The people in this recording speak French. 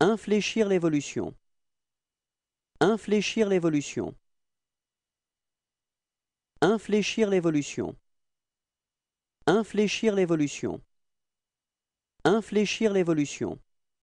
Infléchir l'évolution. Infléchir l'évolution. Infléchir l'évolution. Infléchir l'évolution. Infléchir l'évolution.